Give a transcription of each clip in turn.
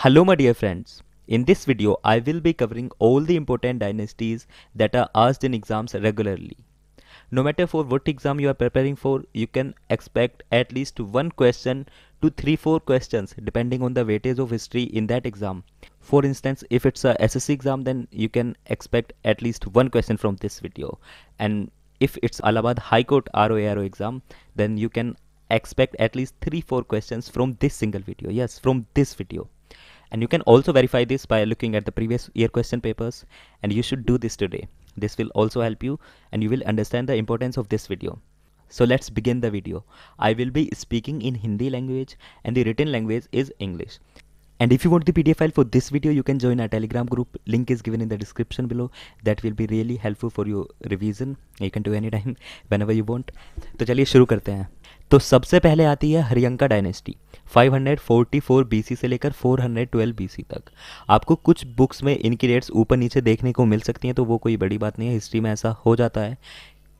Hello my dear friends. In this video, I will be covering all the important dynasties that are asked in exams regularly. No matter for what exam you are preparing for, you can expect at least one question to 3-4 questions depending on the weightage of history in that exam. For instance, if it's a SSC exam then you can expect at least one question from this video. And if it's Allahabad High Court ROARO exam then you can expect at least 3-4 questions from this single video. Yes, from this video. And you can also verify this by looking at the previous year question papers and you should do this today. This will also help you and you will understand the importance of this video. So let's begin the video. I will be speaking in Hindi language and the written language is English. And if you want the PDF file for this video, you can join our Telegram group. Link is given in the description below. That will be really helpful for your revision. You can do anytime, whenever you want. So let's start. तो सबसे पहले आती है Haryanka dynasty 544 BC से लेकर 412 BC तक आपको कुछ बुक्स में इनकी डेट्स ऊपर नीचे देखने को मिल सकती हैं तो वो कोई बड़ी बात नहीं है हिस्ट्री में ऐसा हो जाता है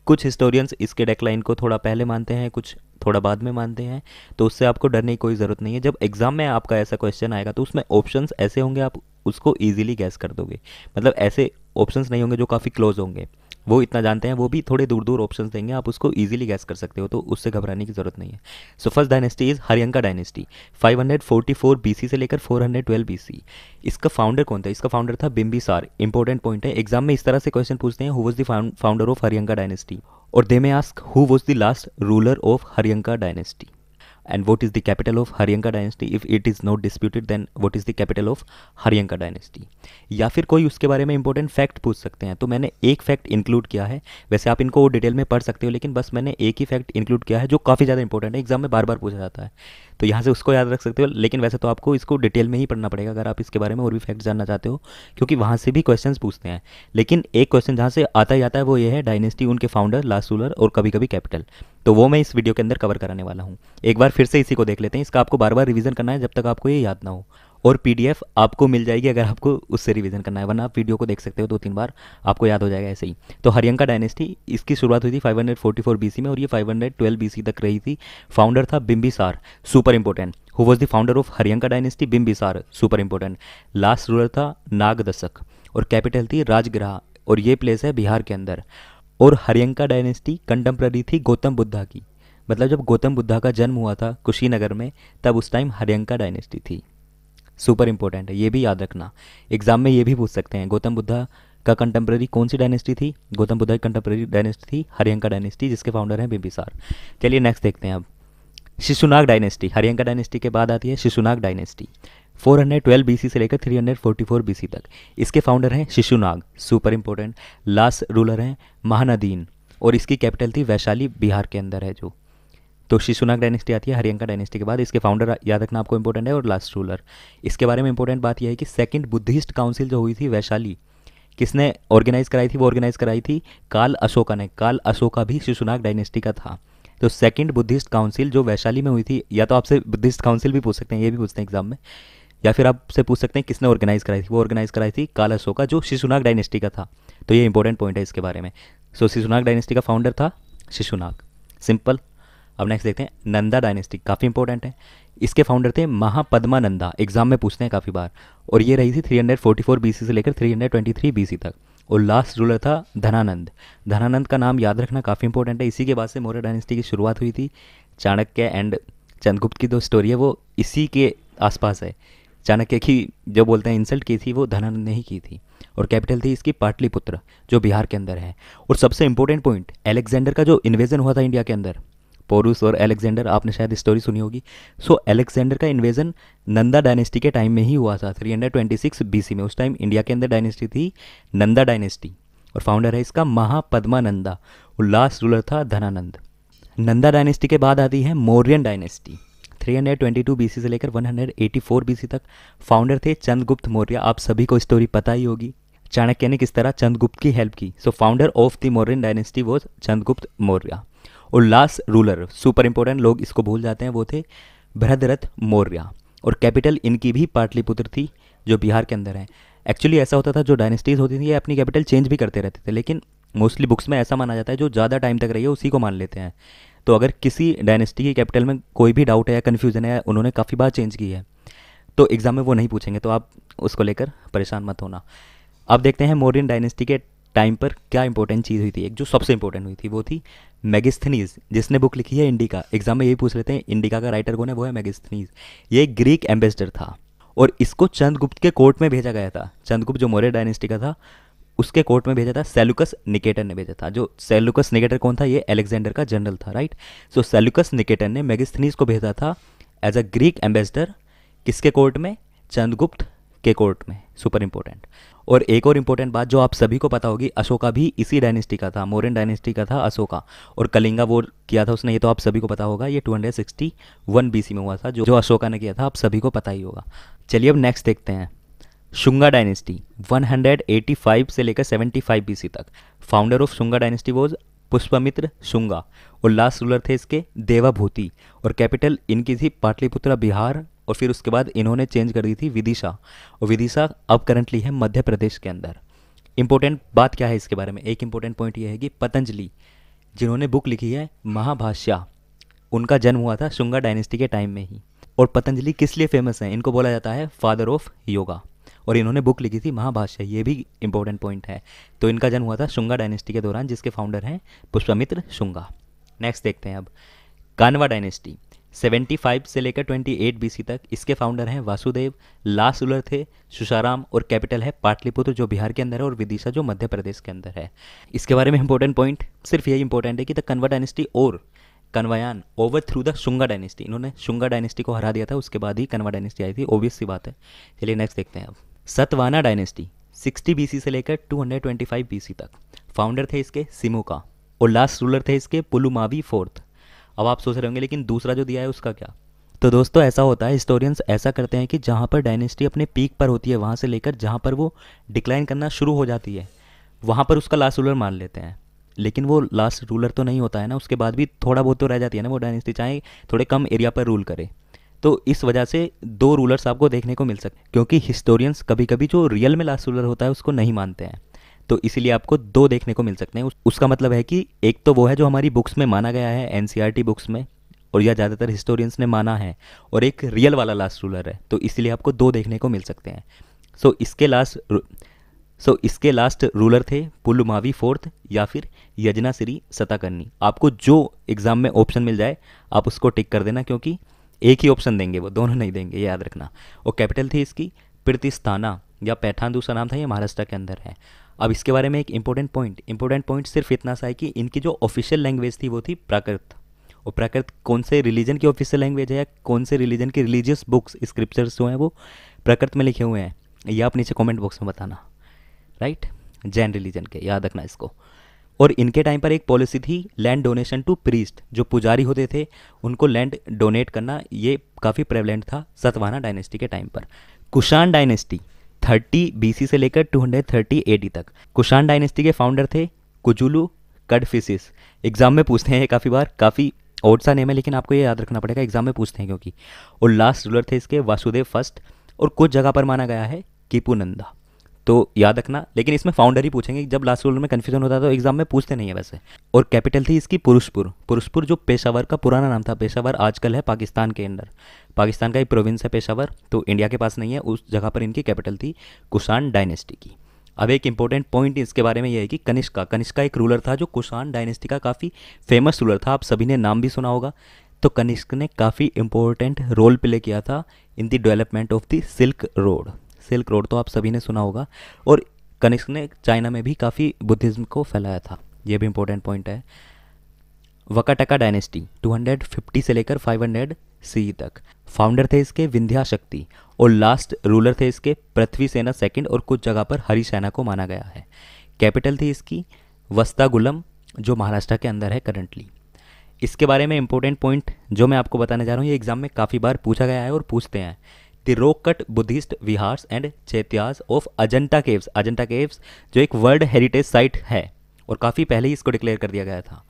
कुछ हिस्टोरियंस इसके डेकलाइन को थोड़ा पहले मानते हैं कुछ थोड़ा बाद में मानते हैं तो उससे आपको डरने की कोई ज़रूरत नहीं है जब एग्ज़ाम में आपका ऐसा क्वेश्चन आएगा तो उसमें ऑप्शंस ऐसे होंगे आप उसको ईजिली गैस कर दोगे मतलब ऐसे ऑप्शंस नहीं होंगे जो काफ़ी क्लोज होंगे वो इतना जानते हैं वो भी थोड़े दूर दूर ऑप्शन देंगे आप उसको ईजिली गैस कर सकते हो तो उससे घबराने की जरूरत नहीं है so first dynasty is Haryanka dynasty 544 BC से लेकर 412 बीसी इसका फाउंडर कौन था इसका फाउंडर था बिम्बिसार इंपॉर्टेंट पॉइंट है एग्जाम में इस तरह से क्वेश्चन पूछते हैं who was the founder of Haryanka dynasty और they may ask who was the last ruler of Haryanka dynasty and what is the capital of Haryanka dynasty? If it is not disputed then what is the capital of Haryanka dynasty या फिर कोई उसके बारे में important fact पूछ सकते हैं तो मैंने एक फैक्ट इंक्लूड किया है वैसे आप इनको डिटेल में पढ़ सकते हो लेकिन बस मैंने एक ही फैक्ट इंक्लूड किया है जो काफ़ी ज़्यादा इंपॉर्टेंट है एग्जाम में बार बार पूछा जाता है तो यहाँ से उसको याद रख सकते हो लेकिन वैसे तो आपको इसको डिटेल में ही पढ़ना पड़ेगा अगर आप इसके बारे में और भी फैक्ट जानना चाहते हो क्योंकि वहाँ से भी क्वेश्चन पूछते हैं लेकिन एक क्वेश्चन जहाँ से आता ही आता है वो ये है डायनेस्टी उनके फाउंडर लास्ट रूलर और कभी कभी कैपिटल तो वो मैं इस वीडियो के अंदर कवर कराने वाला हूँ एक बार फिर से इसी को देख लेते हैं इसका आपको बार बार रिविजन करना है जब तक आपको ये याद ना हो और पी आपको मिल जाएगी अगर आपको उससे रिवीजन करना है वरना आप वीडियो को देख सकते हो दो तीन बार आपको याद हो जाएगा ऐसे ही तो हरियंका डायनेस्टी इसकी शुरुआत हुई थी 544 बीसी में और ये 512 बीसी तक रही थी फाउंडर था Bimbisara super important who was the founder of Haryanka dynasty Bimbisara super important last ruler था नागदशक और कैपिटल थी राजग्रह और ये प्लेस है बिहार के अंदर और हरियंका डायनेस्टी कंटेम्प्रेरी थी गौतम बुद्धा की मतलब जब गौतम बुद्धा का जन्म हुआ था कुशीनगर में तब उस टाइम हरियंका डायनेस्टी थी सुपर इंपॉर्टेंट है ये भी याद रखना एग्जाम में ये भी पूछ सकते हैं गौतम बुद्धा का कंटेम्प्रेरी कौन सी डायनेस्टी थी गौतम बुद्धा की कंटेम्प्रेरी डायनेस्टी थी हरियंका डायनेस्टी जिसके फाउंडर हैं बिम्बिसार चलिए नेक्स्ट देखते हैं अब शिशुनाग डायनेस्टी हरियंका डायनेस्टी के बाद आती है शिशुनाग डायनेस्टी 412 हंड्रेड से लेकर 344 हंड्रेड तक इसके फाउंडर हैं Shishunaga super important last ruler हैं महानदीन और इसकी कैपिटल थी वैशाली बिहार के अंदर है जो तो शिशुनाग डायनेस्टी आती है हरियंका डायनेस्टी के बाद इसके फाउंडर याद रखना आपको इंपॉर्टेंट है और लास्ट रूलर इसके बारे में इंपॉर्टेंट बात यह है कि सेकंड बुद्धिस्ट काउंसिल जो हुई थी वैशाली किसने ऑर्गेनाइज कराई थी वो ऑर्गेनाइज कराई थी काल अशोका ने काल अशोका भी शिशुनाग डायनेस्टी का था तो सेकंड बुद्धिस्ट काउंसिल जो वैशाली में हुई थी या तो आपसे बुद्धिस्ट काउंसिल भी पूछ सकते हैं ये भी पूछते हैं एग्जाम में या फिर आपसे पूछ सकते हैं किसने ऑर्गेनाइज़ कराई थी वो ऑर्गेनाइज़ कराई थी काला शो का जो शिशुनाग डायनेस्टी का था तो ये इंपॉर्टेंट पॉइंट है इसके बारे में सो so, शिशुनाग डायनेस्टी का फाउंडर था शिशुनाग सिंपल अब नेक्स्ट देखते हैं नंदा डायनेस्टी काफ़ी इंपॉर्टेंट है इसके फाउंडर थे महापद्मा नंदा एग्जाम में पूछते हैं काफ़ी बार और ये रही थी 344 हंड्रेड से लेकर 323 हंड्रेड तक और लास्ट रूलर था धनानंद धनानंद का नाम याद रखना काफ़ी इंपॉर्टेंट है इसी के बाद से मौर्य डायनेस्टी की शुरुआत हुई थी चाणक्य एंड चंद्रगुप्त की जो स्टोरी है वो इसी के आसपास है चाणक्य की जो बोलते हैं इंसल्ट की थी वो धनानंद ने ही की थी और कैपिटल थी इसकी पाटलिपुत्र जो बिहार के अंदर है और सबसे इंपॉर्टेंट पॉइंट एलेक्जेंडर का जो इन्वेजन हुआ था इंडिया के अंदर पोरूस और एलेक्जेंडर आपने शायद स्टोरी सुनी होगी सो so, एलेक्जेंडर का इन्वेजन नंदा डायनेस्टी के टाइम में ही हुआ था 326 हंड्रेड में उस टाइम इंडिया के अंदर डायनेस्टी थी नंदा डायनेस्टी और फाउंडर है इसका महापद्मानंदा और लास्ट रूलर था धनानंद नंदा डायनेस्टी के बाद आती है मौर्यन डायनेस्टी 322 बीसी से लेकर 184 बीसी तक फाउंडर थे चंद्रगुप्त मौर्य आप सभी को स्टोरी पता ही होगी चाणक्य ने किस तरह चंद्रगुप्त की हेल्प की so founder of the Mauryan dynasty was Chandragupta Maurya और लास्ट रूलर सुपर इंपॉर्टेंट लोग इसको भूल जाते हैं वो थे भरदरथ मौर्य और कैपिटल इनकी भी पाटलिपुत्र थी जो बिहार के अंदर है एक्चुअली ऐसा होता था जो डायनेस्टीज़ होती थी ये अपनी कैपिटल चेंज भी करते रहते थे लेकिन मोस्टली बुक्स में ऐसा माना जाता है जो ज़्यादा टाइम तक रही है उसी को मान लेते हैं तो अगर किसी डायनेस्टी की कैपिटल में कोई भी डाउट है या कन्फ्यूज़न है उन्होंने काफ़ी बार चेंज की है तो एग्ज़ाम में वो नहीं पूछेंगे तो आप उसको लेकर परेशान मत होना अब देखते हैं मौर्यन डायनेस्टी के टाइम पर क्या इंपॉर्टेंट चीज़ हुई थी एक जो सबसे इंपॉर्टेंट हुई थी वो थी मैगस्थनीज़ जिसने बुक लिखी है इंडिका एग्जाम में यही पूछ लेते हैं इंडिका का राइटर कौन है वो है मैगस्थनीज़ ये ग्रीक एम्बेसडर था और इसको चंद्रगुप्त के कोर्ट में भेजा गया था चंद्रगुप्त जो मौर्य डायनेस्टी का था उसके कोर्ट में भेजा था सेलुकस निकेटर ने भेजा था जो सेलुकस निकेटर कौन था ये एलेक्जेंडर का जनरल था राइट सो सेलुकस निकेटर ने मेगिस्थनीज को भेजा था एज अ ग्रीक एम्बेसडर किसके कोर्ट में चंद्रगुप्त के कोर्ट में सुपर इंपॉर्टेंट और एक और इंपॉर्टेंट बात जो आप सभी को पता होगी अशोका भी इसी डायनेस्टी का था मोरन डायनेस्टी का था अशोका और कलिंगा वो किया था उसने ये तो आप सभी को पता होगा ये 261 हंड्रेड में हुआ था जो जो अशोका ने किया था आप सभी को पता ही होगा चलिए अब नेक्स्ट देखते हैं शुंगा डायनेस्टी 185 से लेकर 75 बीसी तक founder of Shunga dynasty was Pushyamitra Shunga और लास्ट रूलर थे इसके देवाभूति और कैपिटल इनकी थी पाटलिपुत्रा बिहार और फिर उसके बाद इन्होंने चेंज कर दी थी विदिशा और विदिशा अब करंटली है मध्य प्रदेश के अंदर इंपॉर्टेंट बात क्या है इसके बारे में एक इंपॉर्टेंट पॉइंट यह है कि पतंजलि जिन्होंने बुक लिखी है महाभाष्या उनका जन्म हुआ था शुंगा डायनेस्टी के टाइम में ही और पतंजलि किस लिए फेमस है इनको बोला जाता है फादर ऑफ योगा और इन्होंने बुक लिखी थी महाभाष्य ये भी इंपॉर्टेंट पॉइंट है तो इनका जन्म हुआ था शुंगा डायनेस्टी के दौरान जिसके फाउंडर हैं पुष्पमित्र शुंगा नेक्स्ट देखते हैं अब कानवा डायनेस्टी 75 से लेकर 28 बीसी तक इसके फाउंडर हैं वासुदेव लास्ट रूलर थे सुशाराम और कैपिटल है पाटलिपुत्र जो बिहार के अंदर है और विदिशा जो मध्य प्रदेश के अंदर है इसके बारे में इंपॉर्टेंट पॉइंट सिर्फ यही इंपॉर्टेंट है कि द कन्वा डायनेस्टी और Kanvayana over through the Shunga dynasty इन्होंने शुंगा डायनेस्टी को हरा दिया था उसके बाद ही कन्वा डायनेस्टी आई थी ओबियस सी बात है चलिए नेक्स्ट देखते हैं अब सतवाना डायनेस्टी 60 बीसी से लेकर 225 बीसी तक फाउंडर थे इसके सिमू का और लास्ट रूलर थे इसके पुलुमावी फोर्थ अब आप सोच रहे होंगे लेकिन दूसरा जो दिया है उसका क्या तो दोस्तों ऐसा होता है हिस्टोरियंस ऐसा करते हैं कि जहाँ पर डायनेस्टी अपने पीक पर होती है वहाँ से लेकर जहाँ पर वो डिक्लाइन करना शुरू हो जाती है वहाँ पर उसका लास्ट रूलर मान लेते हैं लेकिन वो लास्ट रूलर तो नहीं होता है ना उसके बाद भी थोड़ा बहुत तो रह जाती है ना वो डायनेस्टी चाहे थोड़े कम एरिया पर रूल करे तो इस वजह से दो रूलर्स आपको देखने को मिल सकते क्योंकि हिस्टोरियंस कभी कभी जो रियल में लास्ट रूलर होता है उसको नहीं मानते हैं तो इसीलिए आपको दो देखने को मिल सकते हैं उसका मतलब है कि एक तो वो है जो हमारी बुक्स में माना गया है एन बुक्स e में और यह ज़्यादातर हिस्टोरियंस ने माना है और एक रियल वाला लास्ट रूलर है तो इसलिए आपको दो देखने को मिल सकते हैं सो इसके लास्ट सो so, इसके लास्ट रूलर थे पुलुमावी फोर्थ या फिर यजना श्री सताकर्णी आपको जो एग्ज़ाम में ऑप्शन मिल जाए आप उसको टिक कर देना क्योंकि एक ही ऑप्शन देंगे वो दोनों नहीं देंगे याद रखना और कैपिटल थी इसकी प्रतिस्थाना या पैठान दूसरा नाम था ये महाराष्ट्र के अंदर है अब इसके बारे में एक इंपॉर्टेंट पॉइंट इंपॉर्टेंट पॉइंट सिर्फ इतना सा है कि इनकी जो ऑफिशियल लैंग्वेज थी वो थी प्राकृत और प्राकृत कौन से रिलीजन की ऑफिशियल लैंग्वेज है या कौन से रिलीजन की रिलीजियस बुक्स स्क्रिप्चर्स जो हैं वो प्राकृत में लिखे हुए हैं ये आप नीचे कॉमेंट बॉक्स में बताना राइट जैन रिलीजन के याद रखना इसको और इनके टाइम पर एक पॉलिसी थी लैंड डोनेशन टू प्रीस्ट जो पुजारी होते थे उनको लैंड डोनेट करना ये काफ़ी प्रेवलेंट था सतवाना डायनेस्टी के टाइम पर कुशान डायनेस्टी 30 बीसी से लेकर 230 हंड्रेड तक कुशान डायनेस्टी के फाउंडर थे कुजुलू कडफिसिस एग्जाम में पूछते हैं काफ़ी बार काफ़ी ओड सा नेम है लेकिन आपको ये याद रखना पड़ेगा एग्जाम में पूछते हैं क्योंकि और लास्ट रूलर थे इसके वासुदेव फर्स्ट और कुछ जगह पर माना गया है किपुनंदा तो याद रखना लेकिन इसमें फाउंडर ही पूछेंगे जब लास्ट रूल में कन्फ्यूजन होता है तो एग्जाम में पूछते नहीं है वैसे और कैपिटल थी इसकी पुरुषपुर पुरुषपुर जो पेशावर का पुराना नाम था पेशावर आजकल है पाकिस्तान के अंदर पाकिस्तान का एक प्रोविंस है पेशावर तो इंडिया के पास नहीं है उस जगह पर इनकी कैपिटल थी कुषाण डायनेस्टी की अब एक इंपॉर्टेंट पॉइंट इसके बारे में यह है कि कनिष्का कनिष्का एक रूलर था जो कुषाण डायनेस्टी का काफ़ी फेमस रूलर था आप सभी ने नाम भी सुना होगा तो कनिष्क ने काफ़ी इंपॉर्टेंट रोल प्ले किया था in the development of the silk road silk road तो आप सभी ने सुना होगा और कनिष्क ने चाइना में भी काफ़ी बुद्धिज़्म को फैलाया था ये भी इम्पोर्टेंट पॉइंट है वकाटका डायनेस्टी 250 से लेकर 500 सी तक फाउंडर थे इसके विंध्या शक्ति और लास्ट रूलर थे इसके पृथ्वी सेना सेकेंड और कुछ जगह पर हरी सेना को माना गया है कैपिटल थी इसकी वस्तागुलम जो महाराष्ट्र के अंदर है करंटली इसके बारे में इम्पोर्टेंट पॉइंट जो मैं आपको बताने जा रहा हूँ ये एग्ज़ाम में काफ़ी बार पूछा गया है और पूछते हैं तिरोकट Buddhist viharas and chaityas of Ajanta caves Ajanta caves जो एक वर्ल्ड हेरिटेज साइट है और काफ़ी पहले ही इसको डिक्लेयर कर दिया गया था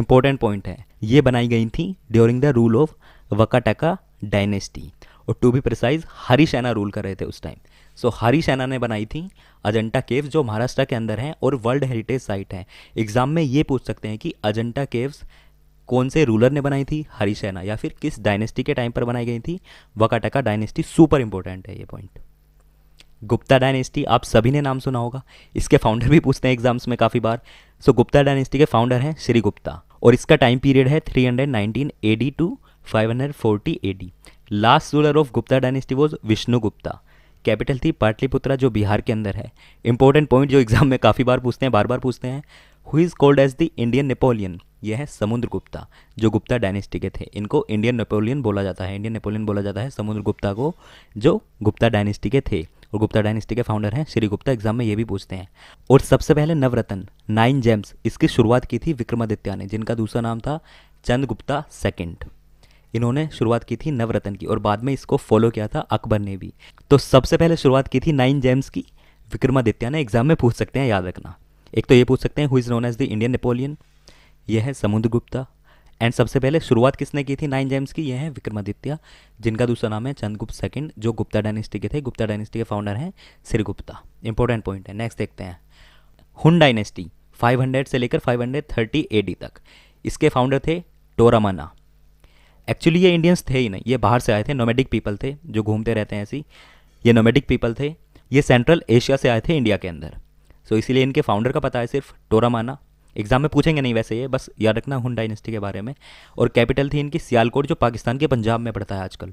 इंपॉर्टेंट पॉइंट है ये बनाई गई थी during the rule of Vakataka dynasty और to be precise Harishena rule कर रहे थे उस टाइम सो so, हरिशैना ने बनाई थी अजंटा केव्स जो महाराष्ट्र के अंदर हैं और वर्ल्ड हेरिटेज साइट हैं एग्जाम में ये पूछ सकते हैं कि अजंटा केव्स कौन से रूलर ने बनाई थी हरिसेना या फिर किस डायनेस्टी के टाइम पर बनाई गई थी वकाटका डायनेस्टी सुपर इंपॉर्टेंट है ये पॉइंट गुप्ता डायनेस्टी आप सभी ने नाम सुना होगा इसके फाउंडर भी पूछते हैं एग्जाम्स में काफ़ी बार सो गुप्ता डायनेस्टी के फाउंडर हैं श्री गुप्ता और इसका टाइम पीरियड है 319 AD to 540 AD last ruler of Gupta dynasty was Vishnu Gupta capital थी पाटलिपुत्रा जो बिहार के अंदर है इंपॉर्टेंट पॉइंट जो एग्जाम में काफ़ी बार पूछते हैं बार बार पूछते हैं who is called as the Indian Napoleon ये हैं समुद्र गुप्ता जो गुप्ता डायनेस्टी के थे इनको इंडियन नेपोलियन बोला जाता है इंडियन नेपोलियन बोला जाता है समुद्र गुप्ता को जो गुप्ता डायनेस्टी के थे और गुप्ता डायनेस्टी के फाउंडर हैं श्री गुप्ता एग्जाम में ये भी पूछते हैं और सबसे पहले नवरत्न नाइन जेम्स इसकी शुरुआत की थी विक्रमादित्य ने जिनका दूसरा नाम था चंद गुप्ता सेकेंड इन्होंने शुरुआत की थी नवरत्न की और बाद में इसको फॉलो किया था अकबर ने भी तो सबसे पहले शुरुआत की थी नाइन जेम्स की विक्रमादित्य ने एग्जाम में पूछ सकते हैं याद रखना एक तो ये पूछ सकते हैं who is known as the Indian Napoleon यह है समुद्र गुप्ता एंड सबसे पहले शुरुआत किसने की थी नाइन जेम्स की यह है विक्रमादित्य जिनका दूसरा नाम है चंद्रगुप्त सेकंड जो गुप्ता डायनेस्टी के थे गुप्ता डायनेस्टी के फाउंडर हैं गुप्ता इंपॉर्टेंट पॉइंट है नेक्स्ट देखते हैं हुन डायनेस्टी 500 से लेकर 530 हंड्रेड तक इसके फाउंडर थे टोरामाना एक्चुअली ये इंडियंस थे ही नहीं ये बाहर से आए थे नोमेडिक पीपल थे जो घूमते रहते हैं ऐसी ये नोमेडिक पीपल थे ये सेंट्रल एशिया से आए थे इंडिया के अंदर सो so, इसीलिए इनके फाउंडर का पता है सिर्फ टोरामाना एग्जाम में पूछेंगे नहीं वैसे ये बस याद रखना हुन डायनेस्टी के बारे में और कैपिटल थी इनकी सियालकोट जो पाकिस्तान के पंजाब में पड़ता है आजकल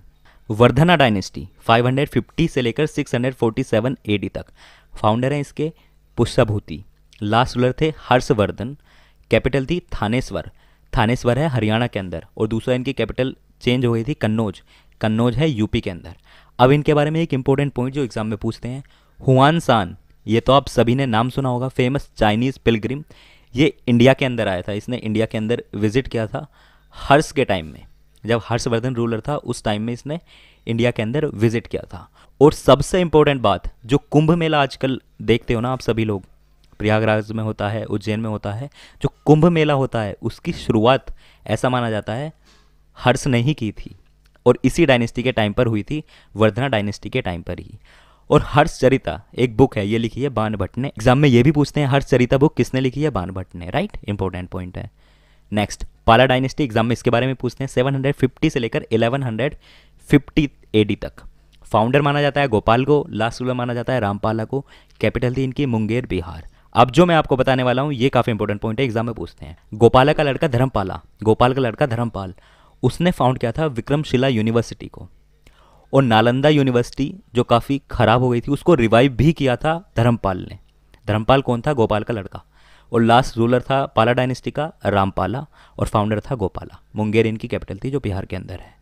वर्धना डायनेस्टी 550 से लेकर 647 एडी तक फाउंडर हैं इसके पुष्पभूति लास्ट रूलर थे हर्षवर्धन कैपिटल थी थानेश्वर थानेश्वर है हरियाणा के अंदर और दूसरा इनकी कैपिटल चेंज हो गई थी कन्नौज कन्नौज है यूपी के अंदर अब इनके बारे में एक इंपॉर्टेंट पॉइंट जो एग्जाम में पूछते हैं हुआन सान ये तो आप सभी ने नाम सुना होगा फेमस चाइनीज़ पिलग्रिम ये इंडिया के अंदर आया था इसने इंडिया के अंदर विजिट किया था हर्ष के टाइम में जब हर्षवर्धन रूलर था उस टाइम में इसने इंडिया के अंदर विजिट किया था और सबसे इम्पोर्टेंट बात जो कुंभ मेला आजकल देखते हो ना आप सभी लोग प्रयागराज में होता है उज्जैन में होता है जो कुंभ मेला होता है उसकी शुरुआत ऐसा माना जाता है हर्ष ने ही की थी और इसी डायनेस्टी के टाइम पर हुई थी वर्धना डायनेस्टी के टाइम पर ही और हर्ष चरिता एक बुक है ये लिखी है बान भट्ट ने एग्जाम में ये भी पूछते हैं हर्ष चरिता बुक किसने लिखी है बान भट्ट ने राइट इंपॉर्टेंट पॉइंट है नेक्स्ट पाला डायनेस्टी एग्जाम में इसके बारे में पूछते हैं फिफ्टी से लेकर ए डी तक फाउंडर माना जाता है गोपाल को लास्ट रूलर माना जाता है रामपाला को कैपिटल थी इनकी मुंगेर बिहार अब जो मैं आपको बताने वाला हूँ ये काफ़ी इंपॉर्टेंट पॉइंट है एग्जाम में पूछते हैं गोपाला का लड़का धर्मपाला गोपाल का लड़का धर्मपाल उसने फाउंड किया था विक्रमशिला यूनिवर्सिटी को और नालंदा यूनिवर्सिटी जो काफ़ी ख़राब हो गई थी उसको रिवाइव भी किया था धर्मपाल ने धर्मपाल कौन था गोपाल का लड़का और लास्ट रूलर था पाला डायनेस्टी का रामपाला और फाउंडर था गोपाला मुंगेर इनकी कैपिटल थी जो बिहार के अंदर है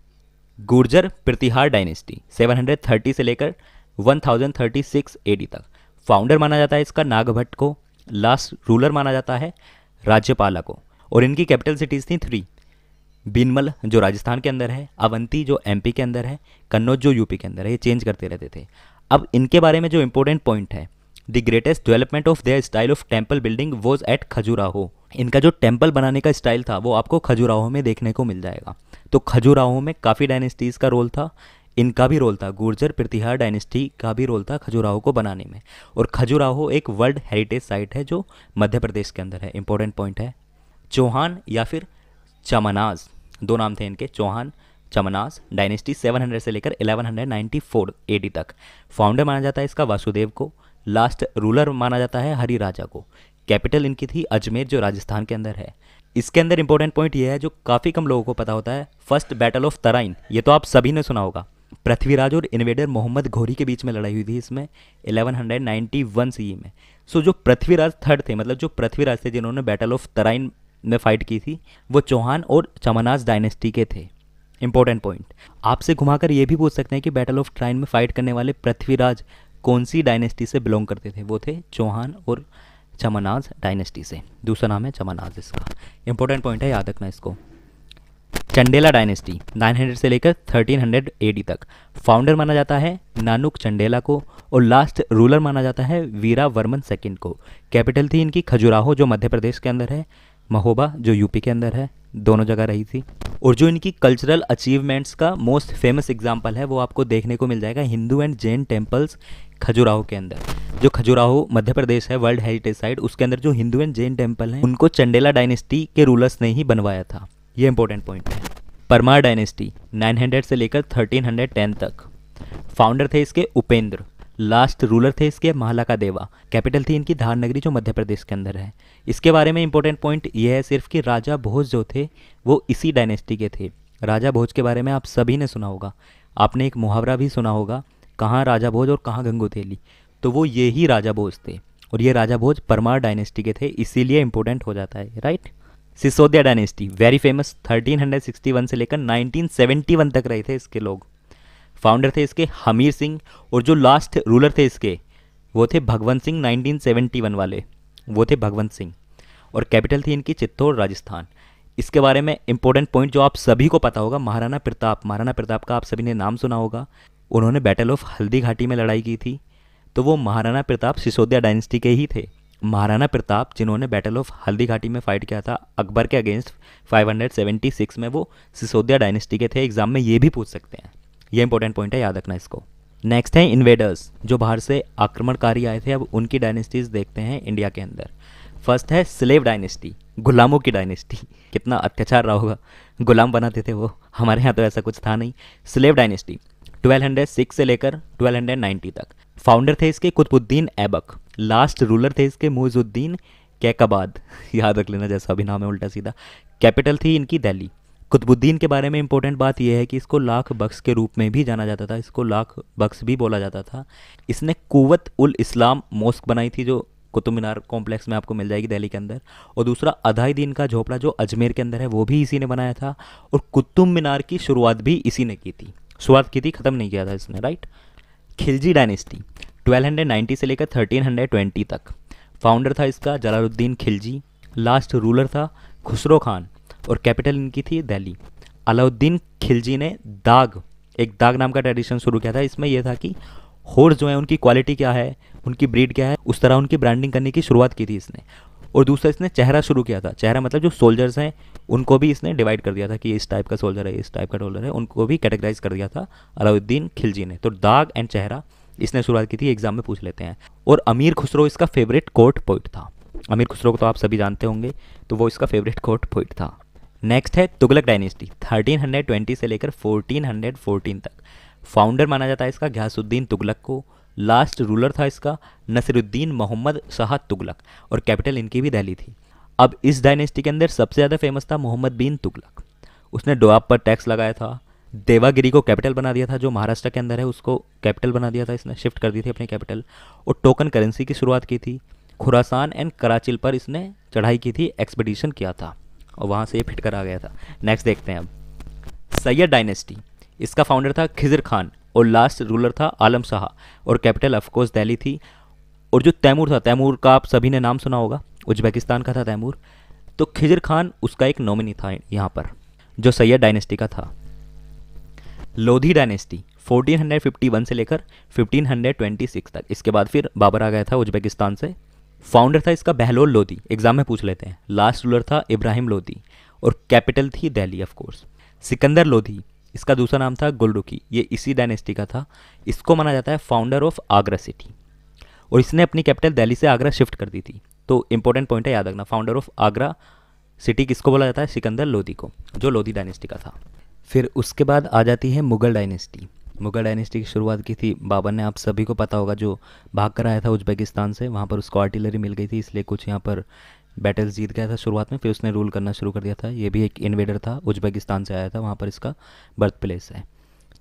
गुर्जर प्रतिहार डायनेस्टी 730 से लेकर 1036 एडी तक फाउंडर माना जाता है इसका नागभट्ट को लास्ट रूलर माना जाता है राज्यपाला को और इनकी कैपिटल सिटीज़ थी थ्री बिनमल जो राजस्थान के अंदर है अवंती जो एमपी के अंदर है कन्नौज जो यूपी के अंदर है ये चेंज करते रहते थे अब इनके बारे में जो इंपॉर्टेंट पॉइंट है the greatest development of their style of temple building was at Khajuraho इनका जो टेम्पल बनाने का स्टाइल था वो आपको खजुराहो में देखने को मिल जाएगा तो खजुराहो में काफ़ी डायनेस्टीज़ का रोल था इनका भी रोल था गुर्जर प्रतिहार डायनेस्टी का भी रोल था खजुराहो को बनाने में और खजुराहो एक वर्ल्ड हेरिटेज साइट है जो मध्य प्रदेश के अंदर है इंपॉर्टेंट पॉइंट है चौहान या फिर चमनाज दो नाम थे इनके चौहान चमनाज डायनेस्टी 700 से लेकर 1194 हंड्रेड तक फाउंडर माना जाता है इसका वासुदेव को लास्ट रूलर माना जाता है हरी राजा को कैपिटल इनकी थी अजमेर जो राजस्थान के अंदर है इसके अंदर इंपॉर्टेंट पॉइंट यह है जो काफ़ी कम लोगों को पता होता है फर्स्ट बैटल ऑफ तराइन ये तो आप सभी ने सुना होगा पृथ्वीराज और इन्वेडर मोहम्मद घोरी के बीच में लड़ाई हुई थी इसमें एलेवन हंड्रेड e में सो so, जो पृथ्वीराज थर्ड थे मतलब जो पृथ्वीराज थे जिन्होंने बैटल ऑफ तराइन ने फ़ाइट की थी वो चौहान और चमनाज डायनेस्टी के थे इंपॉर्टेंट पॉइंट आपसे घुमाकर ये भी पूछ सकते हैं कि बैटल ऑफ ट्राइन में फ़ाइट करने वाले पृथ्वीराज कौन सी डायनेस्टी से बिलोंग करते थे वो थे चौहान और चमनाज डायनेस्टी से दूसरा नाम है चमनाज इसका इंपॉर्टेंट पॉइंट है याद रखना इसको चंडेला डायनेस्टी 900 से लेकर 1300 हंड्रेड तक फाउंडर माना जाता है नानुक चंडेला को और लास्ट रूलर माना जाता है वीरा वर्मन सेकेंड को कैपिटल थी इनकी खजुराहो जो मध्य प्रदेश के अंदर है महोबा जो यूपी के अंदर है दोनों जगह रही थी और जो इनकी कल्चरल अचीवमेंट्स का मोस्ट फेमस एग्जाम्पल है वो आपको देखने को मिल जाएगा हिंदू एंड जैन टेम्पल्स खजुराहो के अंदर जो खजुराहो मध्य प्रदेश है वर्ल्ड हेरिटेज साइट उसके अंदर जो हिंदू एंड जैन टेम्पल हैं उनको चंडेला डायनेस्टी के रूलर्स ने ही बनवाया था ये इंपॉर्टेंट पॉइंट है परमार डायनेस्टी नाइन से लेकर थर्टीन तक फाउंडर थे इसके उपेंद्र लास्ट रूलर थे इसके महला का देवा कैपिटल थी इनकी धार नगरी जो मध्य प्रदेश के अंदर है इसके बारे में इंपॉर्टेंट पॉइंट यह है सिर्फ कि राजा भोज जो थे वो इसी डायनेस्टी के थे राजा भोज के बारे में आप सभी ने सुना होगा आपने एक मुहावरा भी सुना होगा कहाँ राजा भोज और कहाँ गंगू थैली तो वो ये ही राजा भोज थे और ये राजा भोज परमार डायनेस्टी के थे इसीलिए इंपॉर्टेंट हो जाता है right Sisodia dynasty very famous 1361 से लेकर 1971 तक रहे थे इसके लोग फाउंडर थे इसके हमीर सिंह और जो लास्ट रूलर थे इसके वो थे भगवंत सिंह 1971 वाले वो थे भगवंत सिंह और कैपिटल थी इनकी चित्तौड़ राजस्थान इसके बारे में इंपॉर्टेंट पॉइंट जो आप सभी को पता होगा महाराणा प्रताप महाराणा प्रताप का आप सभी ने नाम सुना होगा उन्होंने बैटल ऑफ हल्दी घाटी में लड़ाई की थी तो वो महाराणा प्रताप सिसोदिया डायनेस्टी के ही थे महाराणा प्रताप जिन्होंने बैटल ऑफ हल्दी घाटी में फाइट किया था अकबर के अगेंस्ट 576 में वो सिसोदिया डायनेस्टी के थे एग्जाम में ये भी पूछ सकते हैं ये इंपॉर्टेंट पॉइंट है याद रखना इसको नेक्स्ट है इन्वेडर्स जो बाहर से आक्रमणकारी आए थे अब उनकी डायनेस्टीज देखते हैं इंडिया के अंदर फर्स्ट है स्लेव डायनेस्टी गुलामों की डायनेस्टी कितना अत्याचार रहा होगा गुलाम बनाते थे वो हमारे यहाँ तो ऐसा कुछ था नहीं स्लेव डायनेस्टी 1206 से लेकर 1290 तक फाउंडर थे इसके कुतुबुद्दीन ऐबक लास्ट रूलर थे इसके मोजुद्दीन कैकबाद याद रख लेना जैसा अभी नाम है उल्टा सीधा कैपिटल थी इनकी दिल्ली कुतबुद्दीन के बारे में इंपॉर्टेंट बात यह है कि इसको लाख बख्स के रूप में भी जाना जाता था इसको लाख बख्स भी बोला जाता था इसने कुवत उल इस्लाम मोस्क बनाई थी जो कुतुब मीनार कॉम्प्लेक्स में आपको मिल जाएगी दिल्ली के अंदर और दूसरा अधाई दिन का झोपड़ा जो अजमेर के अंदर है वो भी इसी ने बनाया था और कुतुब मीनार की शुरुआत भी इसी ने की थी शुरुआत की थी ख़त्म नहीं किया था इसने राइट खिलजी डायनेस्टी 1290 से लेकर 1320 तक फाउंडर था इसका जलालुद्दीन खिलजी लास्ट रूलर था खुसरो खान और कैपिटल इनकी थी दिल्ली अलाउद्दीन खिलजी ने दाग एक दाग नाम का ट्रेडिशन शुरू किया था इसमें यह था कि हॉर्स जो है उनकी क्वालिटी क्या है उनकी ब्रीड क्या है उस तरह उनकी ब्रांडिंग करने की शुरुआत की थी इसने और दूसरा इसने चेहरा शुरू किया था चेहरा मतलब जो सोल्जर्स हैं उनको भी इसने डिवाइड कर दिया था कि इस टाइप का सोल्जर है इस टाइप का टोल्जर है उनको भी कैटेगराइज कर दिया था अलाउद्दीन खिलजी ने तो दाग एंड चेहरा इसने शुरुआत की थी एग्जाम में पूछ लेते हैं और अमीर खुसरो इसका फेवरेट कोर्ट पोइट था अमीर खुसरो को तो आप सभी जानते होंगे तो वो इसका फेवरेट कोर्ट पोइट था नेक्स्ट है तुगलक डायनेस्टी 1320 से लेकर 1414 तक फाउंडर माना जाता है इसका घ्यासुद्दीन तुगलक को लास्ट रूलर था इसका नसरुद्दीन मोहम्मद शाह तुगलक और कैपिटल इनकी भी दहली थी अब इस डायनेस्टी के अंदर सबसे ज़्यादा फेमस था मोहम्मद बिन तुगलक उसने डोआब पर टैक्स लगाया था देवागिरी को कैपिटल बना दिया था जो महाराष्ट्र के अंदर है उसको कैपिटल बना दिया था इसने शिफ्ट कर दी थी अपनी कैपिटल और टोकन करेंसी की शुरुआत की थी खुरासान एंड कराचिल पर इसने चढ़ाई की थी एक्सपेडिशन किया था और वहाँ से ये फिट करा गया था नेक्स्ट देखते हैं अब सैयद डायनेस्टी इसका फाउंडर था खिजर खान और लास्ट रूलर था आलम शाह और कैपिटल ऑफकोर्स दिल्ली थी और जो तैमूर था तैमूर का आप सभी ने नाम सुना होगा उज्बेकिस्तान का था तैमूर तो खिजर खान उसका एक नॉमिनी था यहाँ पर जो सैयद डायनेस्टी का था लोधी डायनेस्टी 1451 से लेकर 1526 तक इसके बाद फिर बाबर आ गया था उज्बेकिस्तान से फाउंडर था इसका बहलोल लोधी एग्जाम में पूछ लेते हैं लास्ट रूलर था इब्राहिम लोधी और कैपिटल थी दिल्ली ऑफ कोर्स सिकंदर लोधी इसका दूसरा नाम था गुलरुखी ये इसी डायनेस्टी का था इसको माना जाता है फाउंडर ऑफ आगरा सिटी और इसने अपनी कैपिटल दिल्ली से आगरा शिफ्ट कर दी थी तो इंपॉर्टेंट पॉइंट है याद रखना फाउंडर ऑफ आगरा सिटी किसको बोला जाता है सिकंदर लोधी को जो लोधी डायनेस्टी का था फिर उसके बाद आ जाती है मुगल डायनेस्टी मुगल डायनेस्टी की शुरुआत की थी बाबर ने आप सभी को पता होगा जो भाग कर आया था उज्बेकिस्तान से वहाँ पर उसको आर्टिलरी मिल गई थी इसलिए कुछ यहाँ पर बैटल जीत गया था शुरुआत में फिर उसने रूल करना शुरू कर दिया था ये भी एक इन्वेडर था उज्बेकिस्तान से आया था वहाँ पर इसका बर्थ प्लेस है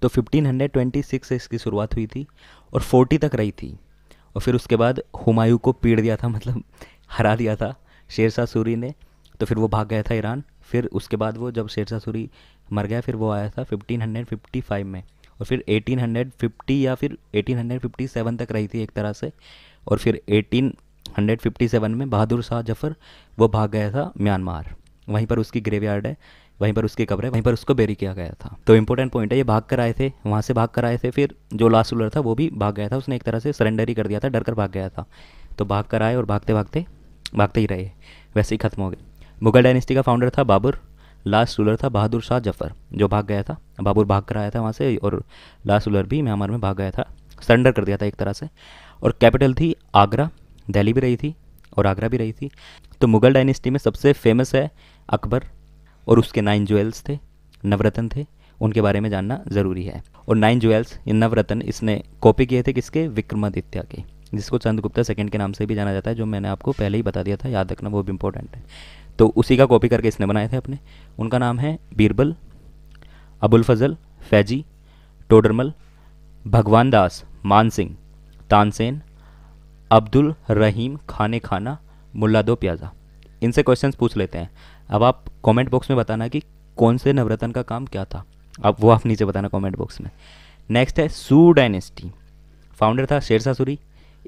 तो 1526 से इसकी शुरुआत हुई थी और 40 तक रही थी और फिर उसके बाद हुमायूं को पीड़ दिया था मतलब हरा दिया था शेरशाह सूरी ने तो फिर वो भाग गया था ईरान फिर उसके बाद वो जब शेरशाह सूरी मर गया फिर वो आया था 1555 में और फिर 1850 या फिर 1857 तक रही थी एक तरह से और फिर 1857 में बहादुर शाह जफ़र वो भाग गया था म्यांमार वहीं पर उसकी ग्रेवयार्ड है वहीं पर उसकी कब्र है वहीं पर उसको बेरी किया गया था तो इंपॉर्टेंट पॉइंट है ये भाग कर आए थे वहाँ से भाग कर आए थे फिर जो लास्ट रूलर था वो भी भाग गया था उसने एक तरह से सरेंडर ही कर दिया था डर कर भाग गया था तो भाग कर आए और भागते भागते भागते ही रहे वैसे ही खत्म हो गए मुगल डायनेस्टी का फाउंडर था बाबर लास्ट रूलर था बहादुर शाह जफर जो भाग गया था बाबुर भाग कर आया था वहाँ से और लास्ट रूलर भी म्यांमार में भाग गया था सरेंडर कर दिया था एक तरह से और कैपिटल थी आगरा दिल्ली भी रही थी और आगरा भी रही थी तो मुगल डायनेस्टी में सबसे फेमस है अकबर और उसके नाइन ज्वेल्स थे नवरत्न थे उनके बारे में जानना ज़रूरी है और नाइन ज्वेल्स इन नवरत्न इसने कॉपी किए थे किसके विक्रमादित्य के जिसको चंद्रगुप्ता सेकंड के नाम से भी जाना जाता है जो मैंने आपको पहले ही बता दिया था याद रखना वो भी इंपॉर्टेंट है तो उसी का कॉपी करके इसने बनाए थे अपने उनका नाम है बीरबल अबुल फजल फैजी टोडरमल भगवान दास मान सिंह तानसेन अब्दुल रहीम खाने खाना मुल्ला दो प्याजा इनसे क्वेश्चंस पूछ लेते हैं अब आप कमेंट बॉक्स में बताना कि कौन से नवरत्न का काम क्या था अब वो आप नीचे बताना कमेंट बॉक्स में नेक्स्ट है सू डायनेस्टी फाउंडर था शेरशाह सूरी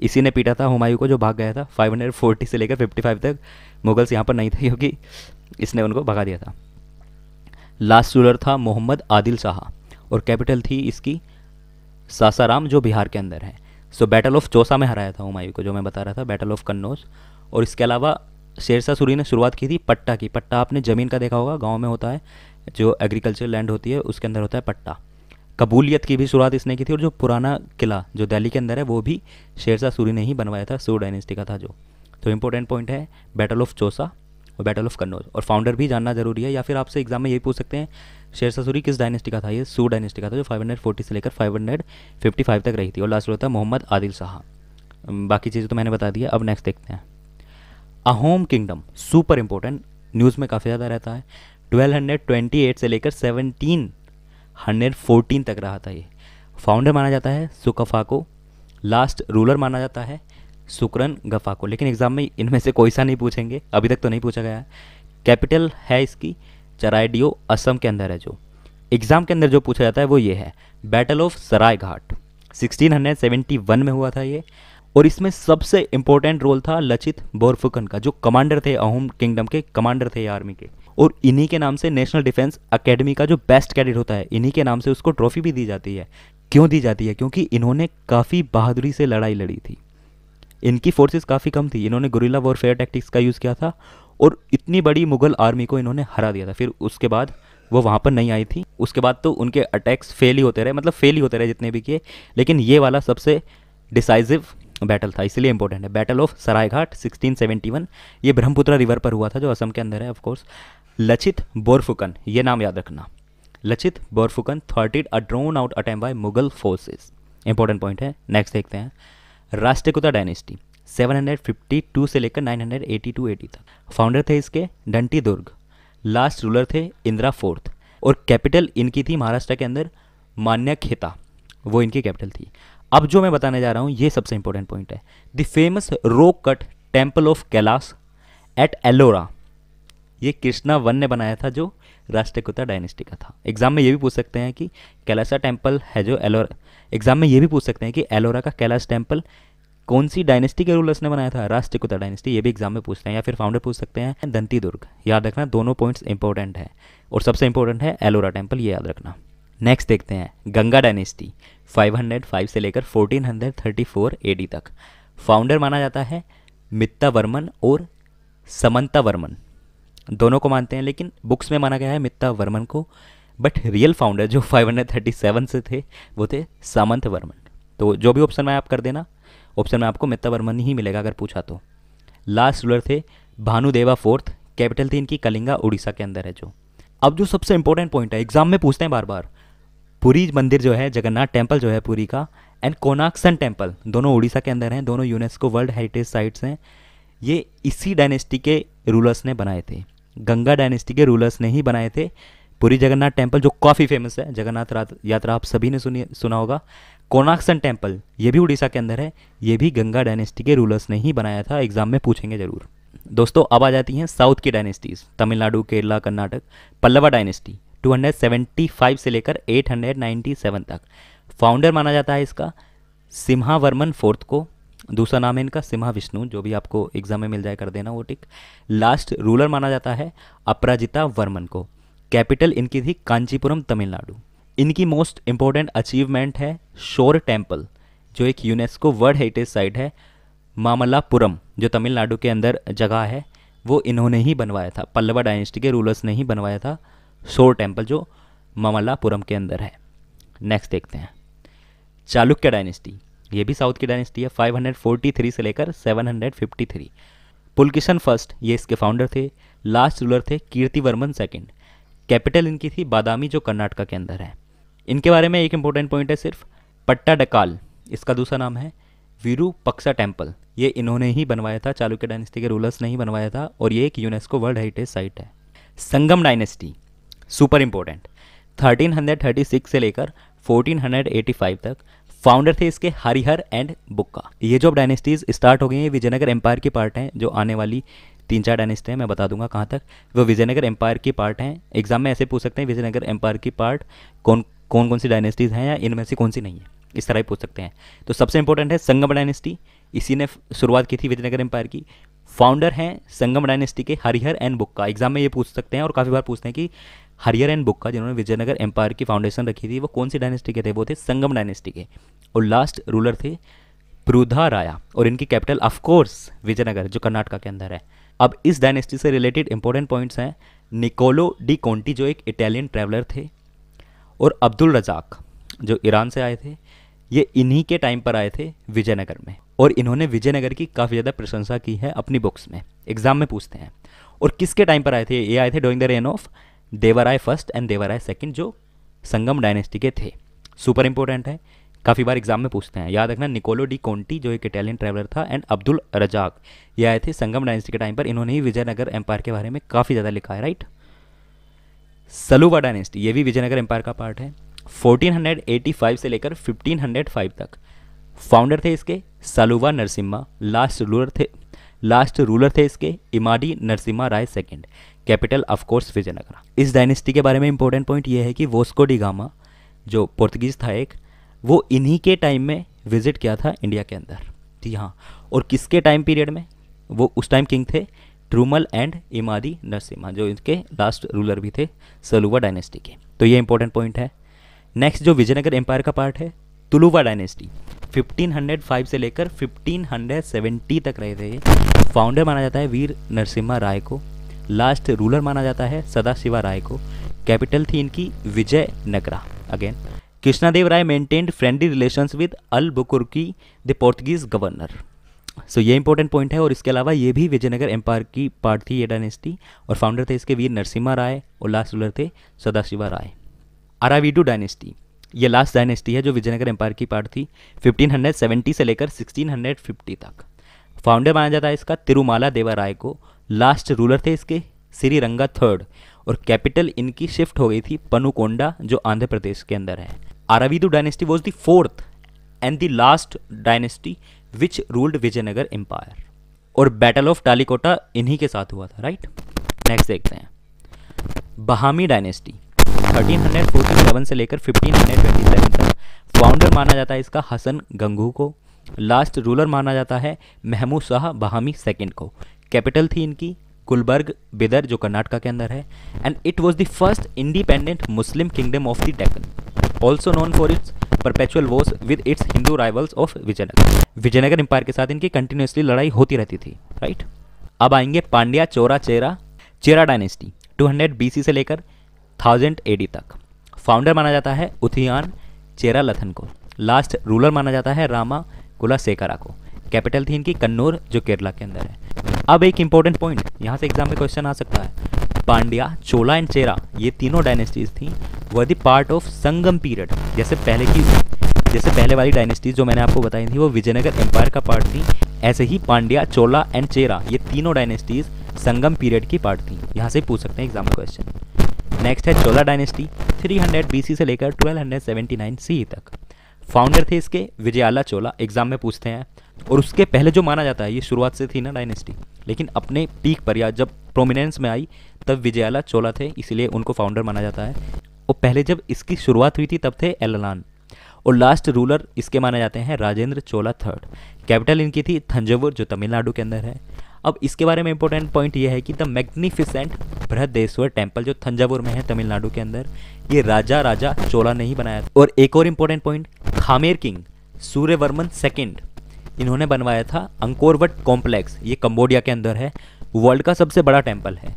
इसी ने पीटा था हुमायूं को जो भाग गया था 540 से लेकर 55 तक मुगल्स यहाँ पर नहीं थे क्योंकि इसने उनको भगा दिया था लास्ट रूलर था मोहम्मद आदिल शाह और कैपिटल थी इसकी सासाराम जो बिहार के अंदर है सो बैटल ऑफ चौसा में हराया था हुमायूं को जो मैं बता रहा था बैटल ऑफ कन्नौज और इसके अलावा शेरशाह सूरी ने शुरुआत की थी पट्टा की पट्टा आपने ज़मीन का देखा होगा गाँव में होता है जो एग्रीकल्चर लैंड होती है उसके अंदर होता है पट्टा कबूलियत की भी शुरुआत इसने की थी और जो पुराना किला जो दिल्ली के अंदर है वो भी शेरशाह सूरी ने ही बनवाया था सूर डायनेस्टी का था जो तो इंपॉर्टेंट पॉइंट है बैटल ऑफ चौसा और बैटल ऑफ कन्नौज और फाउंडर भी जानना जरूरी है या फिर आपसे एग्जाम में यही पूछ सकते हैं शेरशाह सूरी किस डायनेस्टी का था ये सूर डायनेस्टी का था जो फाइव से लेकर फाइव तक रही थी और लास्ट होता है मोहम्मद आदिल शाह बाकी चीज़ें तो मैंने बता दी अब नेक्स्ट देखते हैं Ahom kingdom super important news में काफ़ी ज़्यादा रहता है 1228 से लेकर 114 तक रहा था ये फाउंडर माना जाता है सुकफा को लास्ट रूलर माना जाता है सुकरन गफा को लेकिन एग्ज़ाम में इनमें से कोई सा नहीं पूछेंगे अभी तक तो नहीं पूछा गया है कैपिटल है इसकी चराइडियो असम के अंदर है जो एग्ज़ाम के अंदर जो पूछा जाता है वो ये है battle of Saraighat sixteen में हुआ था ये और इसमें सबसे इम्पोर्टेंट रोल था लचित बोरफुकन का जो कमांडर थे अहोम किंगडम के कमांडर थे आर्मी के और इन्हीं के नाम से नेशनल डिफेंस अकेडमी का जो बेस्ट कैडेट होता है इन्हीं के नाम से उसको ट्रॉफी भी दी जाती है क्यों दी जाती है क्योंकि इन्होंने काफ़ी बहादुरी से लड़ाई लड़ी थी इनकी फोर्सेस काफ़ी कम थी इन्होंने गुरिल्ला वॉरफेयर टैक्टिक्स का यूज़ किया था और इतनी बड़ी मुगल आर्मी को इन्होंने हरा दिया था फिर उसके बाद वो वहाँ पर नहीं आई थी उसके बाद तो उनके अटैक्स फेल ही होते रहे मतलब फेल ही होते रहे जितने भी किए लेकिन ये वाला सबसे डिसाइजिव बैटल था इसलिए इंपॉर्टेंट है बैटल ऑफ सरायघाट 1671 ये ब्रह्मपुत्रा रिवर पर हुआ था जो असम के अंदर है ऑफकोर्स लचित बोरफुकन ये नाम याद रखना Lachit Borphukan thwarted a drawn out attempt by Mughal forces important point है नेक्स्ट देखते हैं राष्ट्रकुता डायनेस्टी 752 से लेकर 982 एटी तक फाउंडर थे इसके डंटी दुर्ग लास्ट रूलर थे इंदिरा फोर्थ और कैपिटल इनकी थी महाराष्ट्र के अंदर मान्य खेता वो इनकी कैपिटल थी अब जो मैं बताने जा रहा हूँ ये सबसे इंपॉर्टेंट पॉइंट है the famous rock cut temple of Kailash at Ellora ये कृष्णा वन ने बनाया था जो राष्ट्रकुता डायनेस्टी का था एग्जाम में ये भी पूछ सकते हैं कि कैलासा टेम्पल है जो एलोरा एग्जाम में ये भी पूछ सकते हैं कि एलोरा का कैलाश टेम्पल कौन सी डायनेस्टी के रूलर्स ने बनाया था राष्ट्रकुता डायनेस्टी ये भी एग्जाम में पूछते हैं या फिर फाउंडर पूछ सकते हैं दंती दुर्ग याद रखना दोनों पॉइंट्स इंपॉर्टेंट है और सबसे इंपॉर्टेंट है एलोरा टेम्पल ये याद रखना नेक्स्ट देखते हैं गंगा डायनेस्टी 505 से लेकर 1434 हंड्रेड तक फाउंडर माना जाता है मित्ता वर्मन और समंता वर्मन दोनों को मानते हैं लेकिन बुक्स में माना गया है मित्ता वर्मन को बट रियल फाउंडर जो 537 से थे वो थे सामंत वर्मन तो जो भी ऑप्शन में आप कर देना ऑप्शन में आपको मित्ता वर्मन ही मिलेगा अगर पूछा तो लास्ट रूलर थे भानुदेवा फोर्थ कैपिटल थी इनकी कलिंगा उड़ीसा के अंदर है जो अब जो सबसे इंपॉर्टेंट पॉइंट है एग्जाम में पूछते हैं बार बार पुरी मंदिर जो है जगन्नाथ टेम्पल जो है पुरी का एंड कोनाक्सन टेम्पल दोनों उड़ीसा के अंदर हैं दोनों यूनेस्को वर्ल्ड हेरिटेज साइट्स हैं ये इसी डायनेस्टी के रूलर्स ने बनाए थे गंगा डायनेस्टी के रूलर्स ने ही बनाए थे पूरी जगन्नाथ टेम्पल जो काफ़ी फेमस है जगन्नाथ यात्रा आप सभी ने सुनी सुना होगा कोनाक्सन टेम्पल ये भी उड़ीसा के अंदर है ये भी गंगा डायनेस्टी के रूलर्स ने ही बनाया था एग्जाम में पूछेंगे ज़रूर दोस्तों अब आ जाती हैं साउथ की डायनेस्टीज़ तमिलनाडु केरला कर्नाटक पल्लवा डायनेस्टी 275 से लेकर 897 तक फाउंडर माना जाता है इसका सिम्हावर्मन फोर्थ को दूसरा नाम है इनका सिम्हा विष्णु जो भी आपको एग्जाम में मिल जाए कर देना वो टिक लास्ट रूलर माना जाता है अपराजिता वर्मन को कैपिटल इनकी थी कांचीपुरम तमिलनाडु इनकी मोस्ट इंपॉर्टेंट अचीवमेंट है शोर टेम्पल जो एक यूनेस्को वर्ल्ड हेरिटेज साइट है मामलापुरम जो तमिलनाडु के अंदर जगह है वो इन्होंने ही बनवाया था पल्लवा डायनेस्टी के रूलर्स ने ही बनवाया था शोर टेम्पल जो मामल्लापुरम के अंदर है नेक्स्ट देखते हैं चालुक्य डायनेस्टी ये भी साउथ की डायनेस्टी है 543 से लेकर 753 पुलकिशन फर्स्ट ये इसके फाउंडर थे लास्ट रूलर थे कीर्तिवर्मन सेकंड कैपिटल इनकी थी बादामी जो कर्नाटका के अंदर है इनके बारे में एक इम्पोर्टेंट पॉइंट है सिर्फ पट्टा डकाल इसका दूसरा नाम है वीरू पक्सा टेम्पल ये इन्होंने ही बनवाया था चालुक्य डायनेस्टी के रूलर्स ने ही बनवाया था और ये एक यूनेस्को वर्ल्ड हेरिटेज साइट है संगम डायनेस्टी सुपर इम्पोर्टेंट 1336 से लेकर 1485 तक फाउंडर थे इसके हरिहर एंड बुक्का ये जो अब डायनेस्टीज स्टार्ट हो गई हैं विजयनगर एम्पायर की पार्ट हैं जो आने वाली तीन चार डायनेस्टी हैं मैं बता दूंगा कहाँ तक वो विजयनगर एम्पायर की पार्ट हैं एग्जाम में ऐसे पूछ सकते हैं विजयनगर एम्पायर की पार्ट कौन कौन कौन सी डायनेस्टीज़ हैं या इनमें से कौन सी नहीं है इस तरह ही पूछ सकते हैं तो सबसे इंपॉर्टेंट है संगम डायनेस्टी इसी ने शुरुआत की थी विजयनगर एम्पायर की फाउंडर हैं संगम डायनेस्टी के हरिहर एंड बुक्का एग्जाम में ये पूछ सकते हैं और काफ़ी बार पूछते हैं कि हरियर एंड बुक का जिन्होंने विजयनगर एम्पायर की फाउंडेशन रखी थी वो कौन सी डायनेस्टी के थे वो थे संगम डायनेस्टी के और लास्ट रूलर थे प्रुधा राया और इनकी कैपिटल ऑफकोर्स विजयनगर जो कर्नाटका के अंदर है अब इस डायनेस्टी से रिलेटेड इंपॉर्टेंट पॉइंट्स हैं निकोलो डी कोंटी जो एक इटालियन ट्रैवलर थे और अब्दुल रजाक जो ईरान से आए थे ये इन्हीं के टाइम पर आए थे विजयनगर में और इन्होंने विजयनगर की काफ़ी ज़्यादा प्रशंसा की है अपनी बुक्स में एग्ज़ाम में पूछते हैं और किसके टाइम पर आए थे ये आए थे during the reign of Devaraya first and Devaraya second जो संगम डायनेस्टी के थे सुपर इंपॉर्टेंट है काफ़ी बार एग्जाम में पूछते हैं याद रखना निकोलो डी कोंटी जो एक इटालियन ट्रैवलर था एंड अब्दुल रजाक ये आए थे संगम डायनेस्टी के टाइम पर इन्होंने ही विजयनगर एम्पायर के बारे में काफ़ी ज़्यादा लिखा है राइट सलुवा डायनेस्टी ये भी विजयनगर एम्पायर का पार्ट है 1485 से लेकर 1505 तक फाउंडर थे इसके सलुवा नरसिम्हा लास्ट रूलर थे लास्ट रूलर थे इसके Immadi Narasimha Raya second capital of course Vijayanagara इस डायनेस्टी के बारे में इंपॉर्टेंट पॉइंट ये है कि वोस्को डिगामा जो पोर्तुगीज़ था एक वो इन्हीं के टाइम में विजिट किया था इंडिया के अंदर जी हाँ और किसके टाइम पीरियड में वो उस टाइम किंग थे ट्रूमल एंड इमादी नरसिम्हा जो इनके लास्ट रूलर भी थे सलुवा डायनेस्टी के तो ये इंपॉर्टेंट पॉइंट है नेक्स्ट जो विजयनगर एम्पायर का पार्ट है तुलुवा डायनेस्टी 1505 से लेकर 1570 तक रहे थे फाउंडर माना जाता है वीर नरसिम्हा राय को लास्ट रूलर माना जाता है सदाशिवा राय को कैपिटल थी इनकी Vijayanagara again Krishnadeva Raya maintained friendly relations with Albuquerque the Portuguese governor so ये इंपॉर्टेंट पॉइंट है और इसके अलावा ये भी विजयनगर एम्पायर की पार्ट थी ये डायनेस्टी और फाउंडर थे इसके वीर नरसिम्हा राय और लास्ट रूलर थे सदाशिवा राय अरावीडू डायनेस्टी ये लास्ट डायनेस्टी है जो विजयनगर एम्पायर की पार्ट थी 1570 से लेकर 1650 तक फाउंडर माना जाता है इसका तिरुमाला देवा राय को लास्ट रूलर थे इसके श्री रंगा थर्ड और कैपिटल इनकी शिफ्ट हो गई थी पनुकोंडा जो आंध्र प्रदेश के अंदर है Aravidu dynasty was the fourth and the last dynasty which ruled Vijayanagara empire और बैटल ऑफ टालीकोटा इन्हीं के साथ हुआ था राइट नेक्स्ट देखते हैं बहामी डायनेस्टी 1347 से लेकर 1527 तक फाउंडर माना जाता है इसका हसन गंगू को लास्ट रूलर माना जाता है महमूद शाह बहामी सेकेंड को कैपिटल थी इनकी गुलबर्ग बिदर जो कर्नाटका के अंदर है and it was the first independent Muslim kingdom of the Deccan also known for its perpetual wars with its Hindu rivals of Vijayanagara Vijayanagara empire के साथ इनकी कंटिन्यूसली लड़ाई होती रहती थी राइट right? अब आएंगे पांड्या चोरा चेरा चेरा डायनेस्टी 200 सी से लेकर 1000 एडी तक फाउंडर माना जाता है उथियान चेरा लथन को लास्ट रूलर माना जाता है रामा कुला सेकरा को कैपिटल थी इनकी कन्नूर जो केरला के अंदर है अब एक इंपॉर्टेंट पॉइंट यहाँ से एग्जाम में क्वेश्चन आ सकता है पांड्या चोला एंड चेरा ये तीनों डायनेस्टीज थी वह the part of Sangam period जैसे पहले की जैसे पहले वाली डायनेस्टीज जो मैंने आपको बताई थी वो विजयनगर एम्पायर का पार्ट थी ऐसे ही पांड्या चोला एंड चेरा ये तीनों डायनेस्टीज संगम पीरियड की पार्ट थी यहाँ से पूछ सकते हैं एग्जाम क्वेश्चन नेक्स्ट है चोला डायनेस्टी 300 बीसी से लेकर 1279 सीई तक फाउंडर थे इसके विजयाला चोला एग्जाम में पूछते हैं और उसके पहले जो माना जाता है ये शुरुआत से थी ना डायनेस्टी लेकिन अपने पीक पर या जब प्रोमिनेंस में आई तब विजयाला चोला थे इसीलिए उनको फाउंडर माना जाता है और पहले जब इसकी शुरुआत हुई थी तब थे एललान और लास्ट रूलर इसके माने जाते हैं राजेंद्र चोला थर्ड कैपिटल इनकी थी थंजावुर जो तमिलनाडु के अंदर है अब इसके बारे में इंपॉर्टेंट पॉइंट यह है कि द मैग्निफिसेंट बृहदेश्वर टेम्पल जो थंजावुर में है तमिलनाडु के अंदर ये राजा राजा चोला ने ही बनाया और एक और important point Khmer king Suryavarman second इन्होंने बनवाया था अंकोरवट कॉम्प्लेक्स ये कम्बोडिया के अंदर है वर्ल्ड का सबसे बड़ा टेम्पल है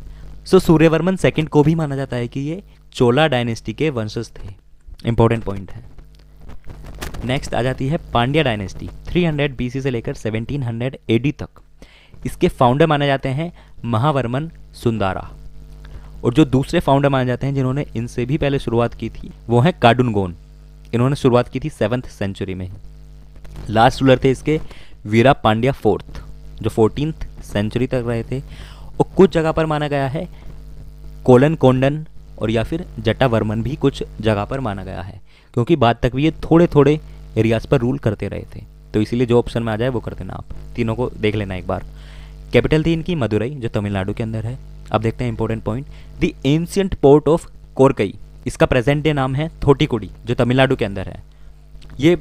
सो सूर्यवर्मन सेकेंड को भी माना जाता है कि ये चोला डायनेस्टी के वंशज थे इंपॉर्टेंट पॉइंट है नेक्स्ट आ जाती है पांड्या डायनेस्टी 300 बीसी से लेकर 1700 एडी तक इसके फाउंडर माने जाते हैं महावर्मन सुंदारा और जो दूसरे फाउंडर माने जाते हैं जिन्होंने इनसे भी पहले शुरुआत की थी वो हैं कार्डुनगोन इन्होंने शुरुआत की थी सेवन्थ सेंचुरी में लास्ट रूलर थे इसके वीरा पांड्या फोर्थ जो फोर्टीन सेंचुरी तक रहे थे और कुछ जगह पर माना गया है कोलन कोंडन और या फिर जटा वर्मन भी कुछ जगह पर माना गया है क्योंकि बाद तक भी ये थोड़े थोड़े एरियाज़ पर रूल करते रहे थे तो इसीलिए जो ऑप्शन में आ जाए वो कर देना आप तीनों को देख लेना एक बार कैपिटल थी इनकी मदुरई जो तमिलनाडु के अंदर है अब देखते हैं important point the ancient port of Korkai इसका प्रेजेंट डे नाम है थोटीकुडी जो तमिलनाडु के अंदर है ये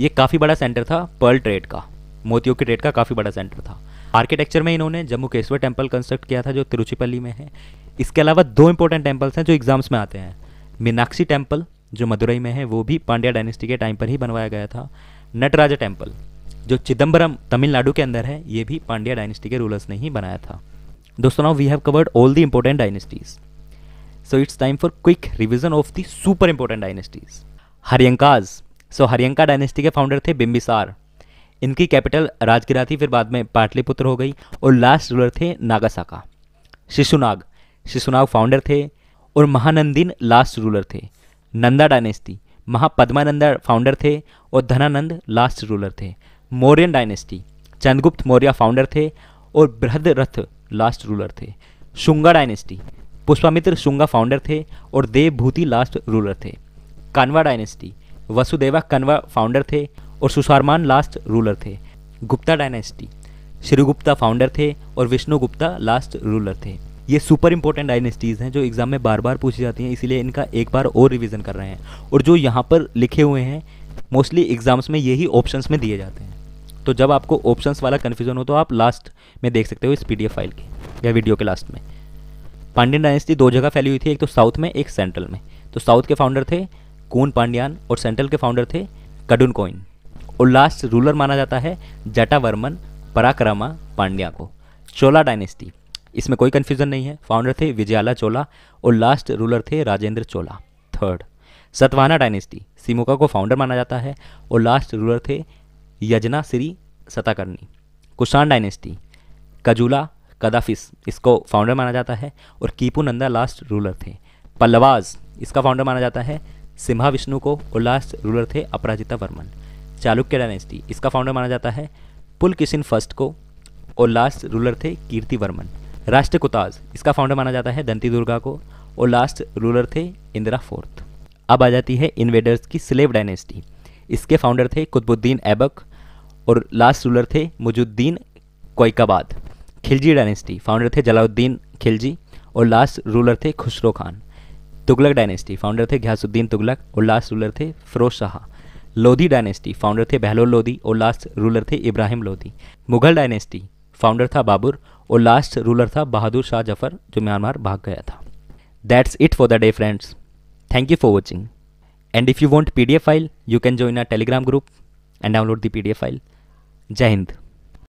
ये काफ़ी बड़ा सेंटर था पर्ल ट्रेड का मोतियों के ट्रेड का काफ़ी बड़ा सेंटर था आर्किटेक्चर में इन्होंने जम्मू केसवर टेम्पल कंस्ट्रक्ट किया था जो तिरुचिपल्ली में है इसके अलावा दो इंपॉर्टेंट टेम्पल्स हैं जो एग्जाम्स में आते हैं मीनाक्षी टेम्पल जो मदुरई में है वो भी पांड्या डायनेस्टी के टाइम पर ही बनवाया गया था नटराजा टेम्पल जो चिदम्बरम तमिलनाडु के अंदर है ये भी पांड्या डायनेस्टी के रूलर्स ने ही बनाया था दोस्तों now we have covered all the important dynasties so it's time for quick revision of the super important dynasties Haryankas so Haryanka dynasty के फाउंडर थे बिम्बिसार इनकी कैपिटल राजगिरा थी फिर बाद में पाटलिपुत्र हो गई और लास्ट रूलर थे नागासाका शिशुनाग शिशुनाग फाउंडर थे और महानंदिन लास्ट रूलर थे नंदा डायनेस्टी महापद्मानंदा फाउंडर थे और धनानंद लास्ट रूलर थे मौर्यन डायनेस्टी चंद्रगुप्त मौर्य फाउंडर थे और बृहदरथ लास्ट रूलर थे शुंगा डायनेस्टी पुष्पामित्र शुंगा फाउंडर थे और देवभूति लास्ट रूलर थे कानवा डायनेस्टी वसुदेवा कन्वा फाउंडर थे और सुशारमान लास्ट रूलर थे गुप्ता डायनेस्टी श्रीगुप्ता फाउंडर थे और विष्णु गुप्ता लास्ट रूलर थे ये सुपर इंपॉर्टेंट डायनेस्टीज़ हैं जो एग्ज़ाम में बार बार पूछी जाती हैं इसीलिए इनका एक बार और रिवीजन कर रहे हैं और जो यहाँ पर लिखे हुए हैं मोस्टली एग्ज़ाम्स में यही ऑप्शंस में दिए जाते हैं तो जब आपको ऑप्शंस वाला कन्फ्यूजन हो तो आप लास्ट में देख सकते हो इस पी फाइल की या वीडियो के लास्ट में पांडियन डायनेस्टी दो जगह फैली हुई थी एक तो साउथ में एक सेंट्रल में तो साउथ के फाउंडर थे कोन पांड्यान और सेंट्रल के फाउंडर थे कडुन कोइन और लास्ट रूलर माना जाता है जटावर्मन पराक्रमा पांड्या को चोला डायनेस्टी इसमें कोई कन्फ्यूजन नहीं है फाउंडर थे विजयाला चोला और लास्ट रूलर थे राजेंद्र चोला थर्ड सतवाना डायनेस्टी सिमोका को फाउंडर माना जाता है और लास्ट रूलर थे यजना श्री सताकर्णी कुषाण डायनेस्टी कजूला कदाफिस इसको फाउंडर माना जाता है और कीपू नंदा लास्ट रूलर थे पल्लवाज इसका फाउंडर माना जाता है सिम्हा विष्णु को और लास्ट रूलर थे अपराजिता वर्मन चालुक्य डायनेस्टी इसका फाउंडर माना जाता है पुल किशन फर्स्ट को और लास्ट रूलर थे कीर्ति वर्मन राष्ट्र कुताज इसका फाउंडर माना जाता है दंती दुर्गा को और लास्ट रूलर थे इंदिरा फोर्थ अब आ जाती है इन्वेडर्स की स्लेव डायनेस्टी इसके फाउंडर थे कुतबुद्दीन ऐबक और लास्ट रूलर थे मुजुद्दीन कोयकाबाद खिलजी डायनेस्टी फाउंडर थे जलाउद्दीन खिलजी और लास्ट रूलर थे खुसरो खान तुगलक डायनेस्टी फाउंडर थे घ्यासुद्दीन तुगलक और लास्ट रूलर थे फरोज शाह लोधी डायनेस्टी फाउंडर थे बहलोल लोधी और लास्ट रूलर थे इब्राहिम लोधी मुगल डायनेस्टी फाउंडर था बाबर और लास्ट रूलर था बहादुर शाह जफर जो म्यांमार भाग गया था that's it for the day friends thank you for watching and if you want P D F file you can join a Telegram group and download the P D F file जय हिंद